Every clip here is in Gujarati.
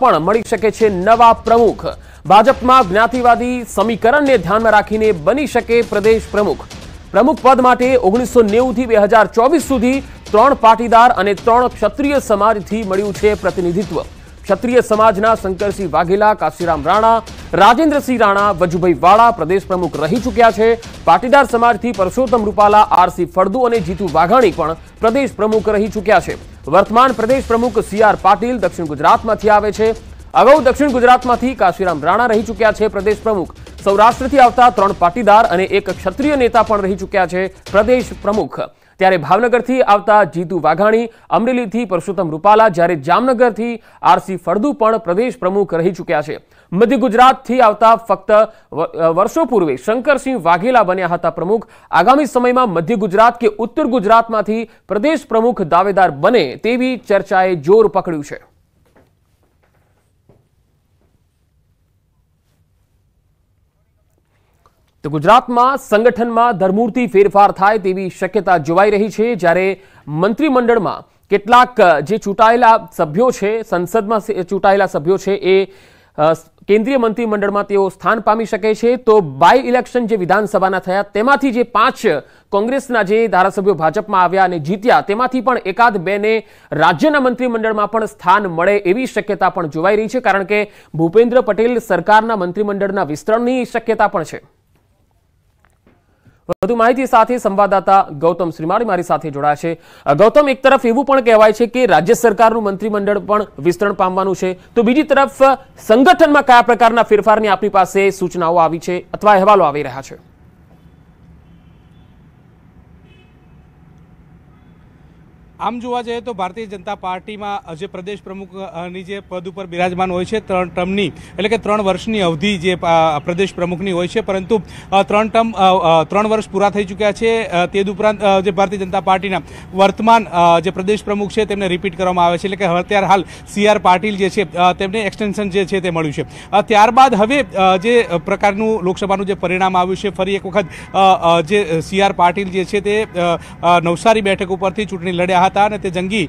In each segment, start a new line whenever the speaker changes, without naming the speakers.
પણ મળી શકે છે નવા પ્રમુખ ભાજપમાં જ્ઞાતિવાદી સમીકરણને ધ્યાનમાં રાખીને બની શકે પ્રદેશ પ્રમુખ પ્રમુખ પદ માટે ઓગણીસો નેવુંથી બે સુધી ત્રણ પાટીદાર અને ત્રણ ક્ષત્રિય સમાજથી મળ્યું છે પ્રતિનિધિત્વ ક્ષત્રિય સમાજના શંકરસિંહ વાઘેલા કાશીરામ રાણા રાજેન્દ્રસિંહ રાણા વજુભાઈ વાળા પ્રદેશ પ્રમુખ રહી ચૂક્યા છે પાટીદાર સમાજથી પરસોત્તમ રૂપાલા આરસી ફળદુ અને જીતુ વાઘાણી પણ પ્રદેશ પ્રમુખ રહી ચૂક્યા છે વર્તમાન પ્રદેશ પ્રમુખ સી આર પાટીલ દક્ષિણ ગુજરાતમાંથી આવે છે આગળ દક્ષિણ ગુજરાતમાંથી કાશીરામ રાણા રહી ચૂક્યા છે પ્રદેશ પ્રમુખ સૌરાષ્ટ્રથી આવતા ત્રણ પાટીદાર અને એક ક્ષત્રિય નેતા પણ રહી ચૂક્યા છે પ્રદેશ પ્રમુખ ત્યારે ભાવનગરથી આવતા જીતુ વાઘાણી અમરેલીથી પરશુતમ રૂપાલા જ્યારે જામનગરથી આરસી ફડુ પણ પ્રદેશ પ્રમુખ રહી ચૂક્યા છે મધ્ય ગુજરાત થી આવતા ફક્ત વર્ષો પૂર્વે શંકરસિંહ વાઘેલા બન્યા હતા પ્રમુખ આગામી સમયમાં મધ્ય ગુજરાત કે ઉત્તર ગુજરાતમાંથી પ્રદેશ પ્રમુખ દાવેદાર બને તેવી ચર્ચાએ જોર પકડ્યું છે તો ગુજરાતમાં સંગઠનમાં ધર્મૂર્તિ ફેરફાર થાય તેવી શક્યતા જોવાય રહી છે જ્યારે મંત્રીમંડળમાં કેટલાક જે છૂટાએલા સભ્યો છે સંસદમાં છૂટાએલા સભ્યો છે એ કેન્દ્રીય મંત્રીમંડળમાં તેઓ સ્થાન પામી શકે છે તો બાય ઇલેક્શન જે વિધાનસભાના થયા તેમાંથી જે પાંચ કોંગ્રેસના જે ધારાસભ્યો ભાજપમાં આવ્યા અને જીત્યા તેમાંથી પણ એકાદ બેને રાજ્યના મંત્રીમંડળમાં પણ સ્થાન મળે એવી શક્યતા પણ જોવાઈ રહી છે કારણ કે ભૂપેન્દ્ર પટેલ સરકારના મંત્રીમંડળના વિસ્તરણની શક્યતા પણ છે વધુ માહિતી સાથે સંવાદદાતા ગૌતમ શ્રીમાળી મારી સાથે જોડાયા છે ગૌતમ એક તરફ એવું પણ કહેવાય છે કે રાજ્ય સરકારનું મંત્રીમંડળ પણ વિસ્તરણ પામવાનું છે તો બીજી તરફ સંગઠનમાં કયા પ્રકારના ફેરફારની આપણી પાસે સૂચનાઓ આવી છે અથવા અહેવાલો આવી રહ્યા છે
આમ જોવા જઈએ તો ભારતીય જનતા પાર્ટીમાં જે પ્રદેશ પ્રમુખની જે પદ ઉપર બિરાજમાન હોય છે ત્રણ ટર્મની એટલે કે ત્રણ વર્ષની અવધિ જે પ્રદેશ પ્રમુખની હોય છે પરંતુ ત્રણ ટર્મ ત્રણ વર્ષ પૂરા થઈ ચૂક્યા છે તે ઉપરાંત જે ભારતીય જનતા પાર્ટીના વર્તમાન જે પ્રદેશ પ્રમુખ છે તેમને રિપીટ કરવામાં આવે છે એટલે કે અત્યારે હાલ સી પાટીલ જે છે તેમને એક્સટેન્શન જે છે તે મળ્યું છે ત્યારબાદ હવે જે પ્રકારનું લોકસભાનું જે પરિણામ આવ્યું છે ફરી એક વખત જે સી પાટીલ જે છે તે નવસારી બેઠક ઉપરથી ચૂંટણી લડ્યા હતા અને તે જંગી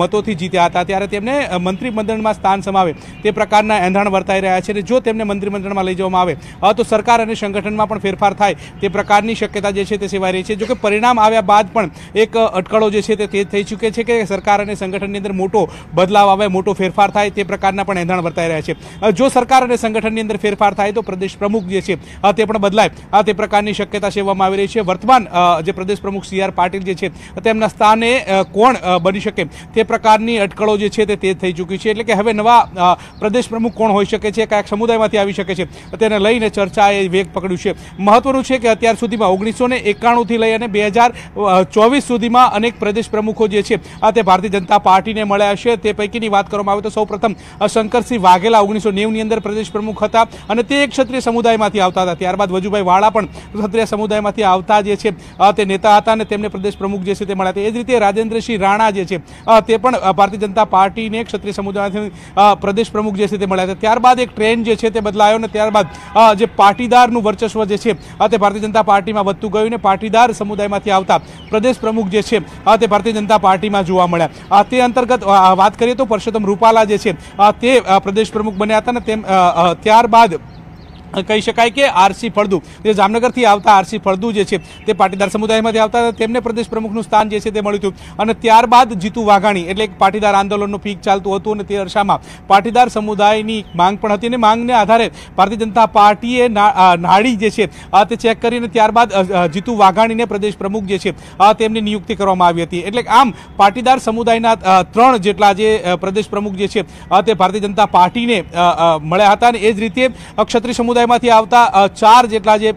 મતોથી જીત્યા હતા ત્યારે તેમને મંત્રીમંડળમાં સ્થાન સમાવે તે પ્રકારના એંધાણ વર્તાઈ રહ્યા છે અને જો તેમને મંત્રીમંડળમાં લઈ જવામાં આવે તો સરકાર અને સંગઠનમાં પણ ફેરફાર થાય તે પ્રકારની શક્યતા જે છે તે સેવાઈ રહી છે જોકે પરિણામ આવ્યા બાદ પણ એક અટકળો જે છે તે થઈ ચૂકે છે કે સરકાર અને સંગઠનની અંદર મોટો બદલાવ આવે મોટો ફેરફાર થાય તે પ્રકારના પણ એંધાણ વર્તાઈ રહ્યા છે જો સરકાર અને સંગઠનની અંદર ફેરફાર થાય તો પ્રદેશ પ્રમુખ જે છે તે પણ બદલાય આ તે પ્રકારની શક્યતા સેવામાં આવી રહી છે વર્તમાન જે પ્રદેશ પ્રમુખ સી આર પાટીલ જે છે તેમના સ્થાને કોણ બની શકે તે પ્રકારનીટકળો જે છે તે તેજ થઈ જ્યુકી છે એટલે કે હવે નવા pradesh પ્રમુખ કોણ હોઈ શકે છે કયા સમુદાયમાંથી આવી શકે છે તેના લઈને ચર્ચાએ વેગ પકડ્યું છે મહત્વનું છે કે અત્યાર સુધીમાં 1991 થી લઈને 2024 સુધીમાં અનેક pradesh પ્રમુખો જે છે આ તે ભારતીય જનતા પાર્ટીને મળ્યા છે તે પૈકીની વાત કરવામાં આવે તો સૌપ્રથમ અશંકરસિંહ વાઘેલા 1990 ની અંદર pradesh પ્રમુખ હતા અને તે ક્ષત્રિય સમુદાયમાંથી આવતા હતા ત્યારબાદ વજુભાઈ વાળા પણ ક્ષત્રિય સમુદાયમાંથી આવતા જે છે તે નેતા હતા અને તેમણે pradesh પ્રમુખ જે છે તે મળ્યા તે એ જ રીતે રાજેન્દ્ર રાણા જે છે તે પણ ભારતીય જનતા પાર્ટી ને ક્ષત્રિય સમુદાયમાંથી pradesh pramukh જેસે તે મળ્યા હતા ત્યારબાદ એક ટ્રેન જે છે તે બદલાયો ને ત્યારબાદ જે પાર્ટીદાર નું વર્ચસ્વ જે છે આ તે ભારતીય જનતા પાર્ટી માં વતતું ગયું ને પાર્ટીદાર સમુદાયમાંથી આવતા pradesh pramukh જે છે આ તે ભારતીય જનતા પાર્ટી માં જોવા મળ્યા આ તે અંતર્ગત વાત કરીએ તો પરશુતમ રૂપાલા જે છે તે pradesh pramukh બન્યા હતા ને તેમ ત્યારબાદ અ કઈ શકે કે આરસી ફળદુ જે જામનગર થી આવતા આરસી ફળદુ જે છે તે પાટીદાર સમુદાયમાંથી આવતા તેમને પ્રદેશ પ્રમુખ નું સ્થાન જે છે તે મળ્યું હતું અને ત્યાર બાદ જીતુ વાઘાણી એટલે એક પાટીદાર આંદોલનનો પીક ચાલતું હતું અને તે અર્સામાં પાટીદાર સમુદાયની માંગ પણ હતી ને માંગને આધારે ભારતીય જનતા પાર્ટીએ ના નાડી જે છે આ તે ચેક કરીને ત્યાર બાદ જીતુ વાઘાણીને પ્રદેશ પ્રમુખ જે છે આ તેમની નિયુક્તિ કરવામાં આવી હતી એટલે આમ પાટીદાર સમુદાયના ત્રણ જેટલા જે પ્રદેશ પ્રમુખ જે છે આ તે ભારતીય જનતા પાર્ટીને મળ્યા હતા અને એ જ રીતે ક્ષત્રિયશ તેમાંથી આવતા ચાર જેટલા જે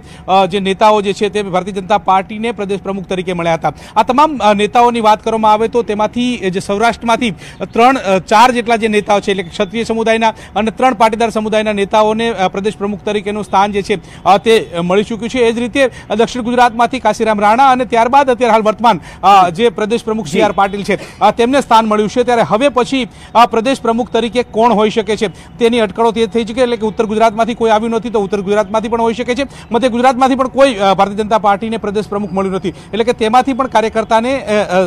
જે નેતાઓ જે છે તે ભારતીય જનતા પાર્ટીને પ્રદેશ પ્રમુખ તરીકે મળ્યા હતા આ તમામ નેતાઓની વાત કરવામાં આવે તો તેમાંથી જે સૌરાષ્ટ્રમાંથી ત્રણ ચાર જેટલા જે નેતાઓ છે એટલે કે ક્ષત્રિય સમુદાયના અને ત્રણ પાટીદાર સમુદાયના નેતાઓને પ્રદેશ પ્રમુખ તરીકેનું સ્થાન જે છે તે મળી ચૂક્યું છે એ જ રીતે દક્ષિણ ગુજરાતમાંથી કાશીરામ રાણા અને ત્યાર બાદ અત્યાર હાલ વર્તમાન જે પ્રદેશ પ્રમુખ જીઆર પાટીલ છે તેમને સ્થાન મળ્યું છે ત્યારે હવે પછી પ્રદેશ પ્રમુખ તરીકે કોણ હોઈ શકે છે તેની અટકળો તે થઈ જશે કે એટલે કે ઉત્તર ગુજરાતમાંથી કોઈ આવી તો ઉત્તર ગુજરાતમાંથી પણ હોઈ શકે છે મત ગુજરાતમાંથી પણ કોઈ ભારતીય જનતા પાર્ટીને પ્રદેશ પ્રમુખ મળી નથી એટલે કે તેમાંથી પણ કાર્યકર્તાને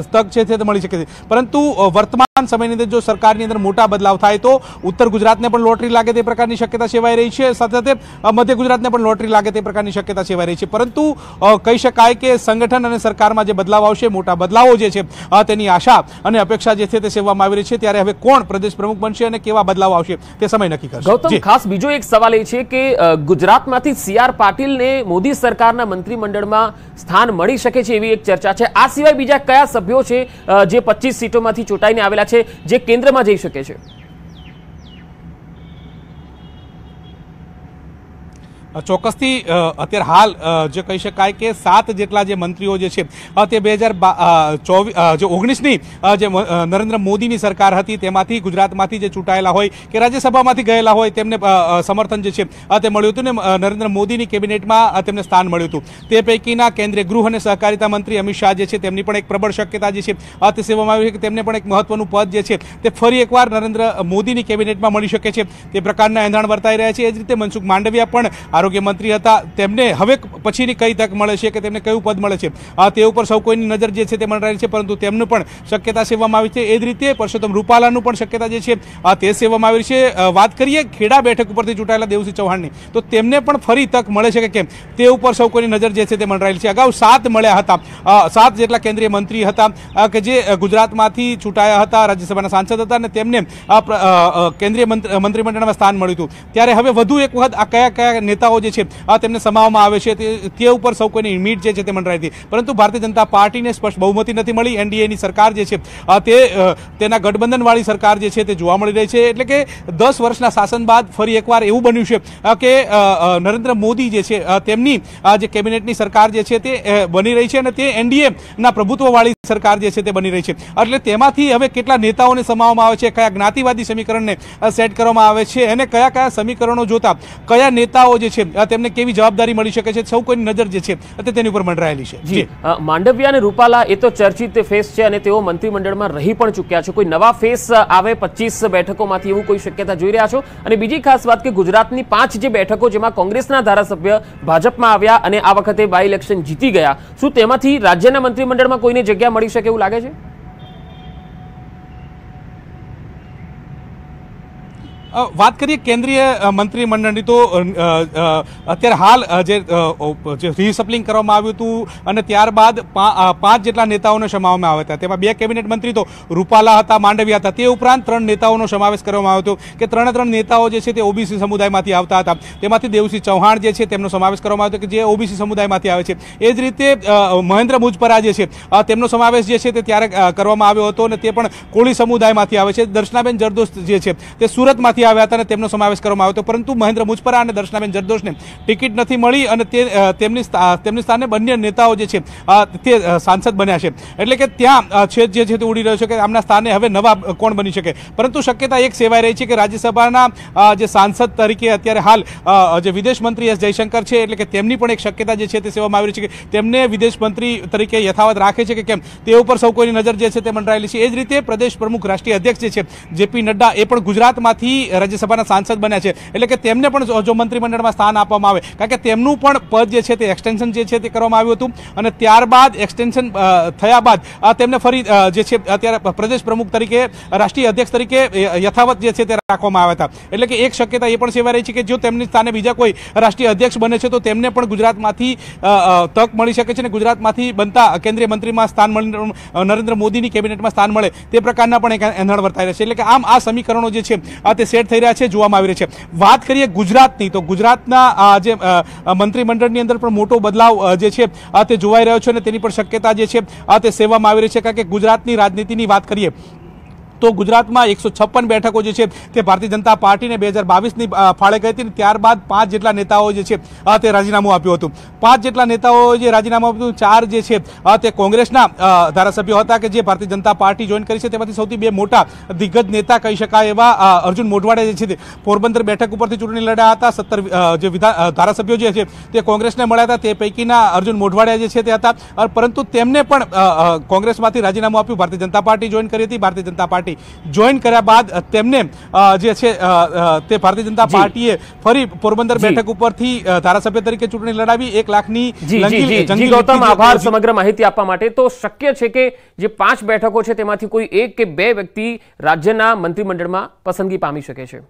સ્તક છે જે મળી શકે છે પરંતુ વર્તમાન સમયની અંદર જો સરકારની અંદર મોટો બદલાવ થાય તો ઉત્તર ગુજરાતને પણ લોટરી લાગે તે પ્રકારની શક્યતા સેવાઈ રહી છે સતત મત ગુજરાતને પણ લોટરી લાગે તે પ્રકારની શક્યતા સેવાઈ રહી છે પરંતુ કઈ શકે કે સંગઠન અને સરકારમાં જે બદલાવ આવશે મોટો બદલાવો જે છે તેની આશા અને અપેક્ષા જે તે સેવા માં આવી રહી છે ત્યારે હવે કોણ પ્રદેશ પ્રમુખ બનશે અને કેવા બદલાવ આવશે તે
સમય નક્કી કરશે ગૌતમ ખાસ બીજો એક સવાલ એ છે કે गुजरातમાંથી સીઆર પાટીલને મોદી સરકારના મંત્રીમંડળમાં સ્થાન મળી શકે છે એવી એક ચર્ચા છે આ સિવાય બીજા કયા સભ્યો છે જે 25 સીટોમાંથી ચુટાઈને આવેલા છે જે કેન્દ્રમાં જઈ શકે છે
અ ચોકસથી અત્યાર હાલ જે કહી શકાય કે 7 જેટલા જે મંત્રીઓ જે છે આ તે 2024 જે 19 ની જે नरेंद्र મોદીની સરકાર હતી તેમાંથી ગુજરાતમાંથી જે ચૂટાયેલા હોય કે રાજ્યસભામાંથી ગેયેલા હોય તેમણે સમર્થન જે છે આ તે મળ્યું હતું ને नरेंद्र મોદીની કેબિનેટમાં તેમને સ્થાન મળ્યું હતું તે પૈકીના કેન્દ્રીય ગૃહ અને સહકારતા મંત્રી અમિત શાહ જે છે તેમની પણ એક પ્રબળ શક્યતા જે છે અત સેવા માં આવી છે કે તેમને પણ એક મહત્વનું પદ જે છે તે ફરી એકવાર नरेंद्र મોદીની કેબિનેટમાં મળી શકે છે તે પ્રકારના અહેવાલ વર્તાઈ રહ્યા છે એ જ રીતે મનસુખ માંડવિયા પણ કે મંત્રી હતા તેમણે હવે પછીની કઈ તક મળે છે કે તેમણે કયું પદ મળે છે આ તે ઉપર સૌ કોઈની નજર જે છે તે મનરાયેલ છે પરંતુ તેમણે પણ સકેતા સેવા માં આવી છે એ જ રીતે પરશતમ રૂપાલાનું પણ સકેતા જે છે આ તે સેવા માં આવી છે વાત કરીએ ખેડા બેઠક ઉપરથી છુટાયેલા દેવસિંહ ચૌહાણની તો તેમણે પણ ફરી તક મળે છે કે કે તે ઉપર સૌ કોઈની નજર જે છે તે મનરાયેલ છે અગાઉ 7 મળ્યા હતા 7 જેટલા કેન્દ્રીય મંત્રી હતા કે જે ગુજરાતમાંથી છુટાયા હતા રાજ્યસભાના સાંસદ હતા અને તેમણે કેન્દ્રીય મંત્રી મંત્રીમંડળમાં સ્થાન મળ્યું હતું ત્યારે હવે વધુ એક વખત આ કયા કયા નેતા હોજે છે આ તમને સમાવામાં આવે છે તે કે ઉપર સૌ કોઈને ઇનમિટ જે છે તે મનરાઈ હતી પરંતુ ભારતીય જનતા પાર્ટીને સ્પષ્ટ બહુમતી નથી મળી એનડીએ ની સરકાર જે છે આ તે તેના ગઠબંધન વાળી સરકાર જે છે તે જોવા મળી રહી છે એટલે કે 10 વર્ષના શાસન બાદ ફરી એકવાર એવું બન્યું છે કે नरेंद्र મોદી જે છે તેમની આ જે કેબિનેટની સરકાર જે છે તે બની રહી છે અને તે એનડીએ ના પ્રભુત્વ વાળી સરકાર જે છે તે બની રહી છે એટલે તેમાંથી હવે કેટલા નેતાઓને સમાવામાં આવે છે કયા જ્ઞાતિવાદી સમીકરણને સેટ કરવામાં આવે છે અને કયા કયા સમીકરણો જોતા કયા નેતાઓ જે છે આ તેમને કેવી જવાબદારી મળી શકે છે સૌ કોઈ
નજર જે છે તેની ઉપર મંડરાયેલી છે જી માંડવિયા અને રૂપાલા એ તો ચર્ચિત ફેસ છે અને તેઓ મંત્રીમંડળમાં રહી પણ ચૂક્યા છે કોઈ નવા ફેસ આવે પચીસ બેઠકોમાંથી એવું કોઈ શક્યતા જોઈ રહ્યા છો અને બીજી ખાસ વાત કે ગુજરાતની પાંચ જે બેઠકો જેમાં કોંગ્રેસના ધારાસભ્ય ભાજપમાં આવ્યા અને આ વખતે બાય ઇલેક્શન જીતી ગયા શું તેમાંથી રાજ્યના મંત્રીમંડળમાં કોઈને જગ્યા મળી શકે એવું લાગે છે
અ વાત કરીએ કેન્દ્રીય મંત્રી મંડળની તો અત્યારે હાલ જે જે રીસપ્લિંગ કરવામાં આવ્યું હતું અને ત્યારબાદ પાંચ જેટલા નેતાઓને સમાવવામાં આવે હતા તેમાંથી બે કેબિનેટ મંત્રી તો રૂપાલા હતા માંડવિયા હતા તે ઉપરાંત ત્રણ નેતાઓને સમાવેશ કરવામાં આવતો કે ત્રણ ત્રણ નેતાઓ જે છે તે ओबीसी સમુદાયમાંથી આવતા હતા તેમાંથી દેવસી ચૌહાણ જે છે તેમનો સમાવેશ કરવામાં આવતો કે જે ओबीसी સમુદાયમાંથી આવે છે એ જ રીતે મહેન્દ્ર મુજપરા જે છે તેમનો સમાવેશ જે છે તે ત્યારે કરવામાં આવ્યો હતો અને તે પણ કોળી સમુદાયમાંથી આવે છે દર્શનાબેન જરદુસ્ત જે છે તે સુરતમાંથી તરફથી આવ્યા હતા અને તેમનો સમાવેશ કરવામાં આવ્યો હતો પરંતુ મહેન્દ્ર મુજપરા અને દર્શનાબેન જરદોશને ટિકિટ નથી મળી અને તે તેમની તેમની સ્થાને બંને નેતાઓ જે છે તે સાંસદ બન્યા છે એટલે કે ત્યાં છેદ જે છે તે ઉડી રહ્યો છે કે આમના સ્થાને હવે નવા કોણ બની શકે પરંતુ શક્યતા એક સેવાઈ રહી છે કે રાજ્યસભાના જે સાંસદ તરીકે અત્યારે હાલ જે વિદેશ મંત્રી એસ જયશંકર છે એટલે કે તેમની પણ એક શક્યતા જે છે તે સેવામાં આવી રહી છે કે તેમને વિદેશ મંત્રી તરીકે યથાવત રાખે છે કે કેમ તે ઉપર સૌ કોઈની નજર જે છે તે મંડરાયેલી છે એ જ રીતે પ્રદેશ પ્રમુખ રાષ્ટ્રીય અધ્યક્ષ જે છે જેપી નડ્ડા એ પણ ગુજરાતમાંથી રાજ્યસભાના સાંસદ બન્યા છે એટલે કે તેમણે પણ જો મંત્રીમંડળમાં સ્થાન આપવામાં આવે કારણ કે તેમનું પણ પદ જે છે તે એક્સ્ટેન્શન જે છે તે કરવામાં આવ્યું હતું અને ત્યારબાદ એક્સ્ટેન્શન થયા બાદ તેમણે ફરી જે છે અત્યારે પ્રદેશ પ્રમુખ તરીકે રાષ્ટ્રીય अध्यक्ष તરીકે યથાવત જે છે તે રાખવામાં આવેતા એટલે કે એક શક્યતા એ પણ સેવા રહી છે કે જો તેમની સ્થાને બીજો કોઈ રાષ્ટ્રીય अध्यक्ष બને છે તો તેમણે પણ ગુજરાતમાંથી તક મળી શકે છે ને ગુજરાતમાંથી બનતા કેન્દ્રીય મંત્રીમાં સ્થાન મળી નરેન્દ્ર મોદીની કેબિનેટમાં સ્થાન મળે તે પ્રકારના પણ એક અંધાર વર્તાઈ રહેશે એટલે કે આમ આ સમીકરણો જે છે આ તે જાહેર થઈ રહ્યા છે જોવામાં આવી રહ્યા છે વાત કરીએ ગુજરાતની તો ગુજરાતના જે મંત્રીમંડળની અંદર પણ મોટો બદલાવ જે છે તે જોવાઈ રહ્યો છે અને તેની પણ શક્યતા જે છે તે સેવામાં આવી રહી છે કારણ કે ગુજરાતની રાજનીતિની વાત કરીએ તો ગુજરાતમાં 156 બેઠકો જે છે તે ભારતીય જનતા પાર્ટીને 2022 ની ફાળે ગઈ હતી અને ત્યારબાદ પાંચ જેટલા નેતાઓ જે છે તે રાજીનામું આપ્યું હતું પાંચ જેટલા નેતાઓ જે રાજીનામું આપ્યું હતું ચાર જે છે તે કોંગ્રેસના ધારાસભ્ય હતા કે જે ભારતીય જનતા પાર્ટી જોઈન કરી છે તેમાંથી સૌથી બે મોટા દિગઘ નેતા કહી શકાય એવા અર્જુન મોઢવાડા જે છે તે પોરબંદર બેઠક ઉપરથી ચૂંટણી લડ્યા હતા 17 જે વિધાનસભા ધારાસભ્ય જે છે તે કોંગ્રેસને મળ્યા હતા તે પૈકીના અર્જુન મોઢવાડા જે છે તે હતા પરંતુ તેમણે પણ કોંગ્રેસમાંથી રાજીનામું આપ્યું ભારતીય જનતા પાર્ટી જોઈન કરી હતી ભારતીય જનતા પાર્ટી જોઈન કર્યા બાદ તેમને જે છે તે ભારતીય જનતા પાર્ટીએ ફરી પોરબંદર બેઠક ઉપરથી ધારાસભ્ય તરીકે ચૂંટણી લડાવી એક લાખની
જંગી ગૌતમ આભાર સમગ્ર માહિતી આપવા માટે તો શક્ય છે કે જે પાંચ બેઠકો છે તેમાંથી કોઈ એક કે બે વ્યક્તિ રાજ્યના મંત્રીમંડળમાં પસંદગી પામી શકે છે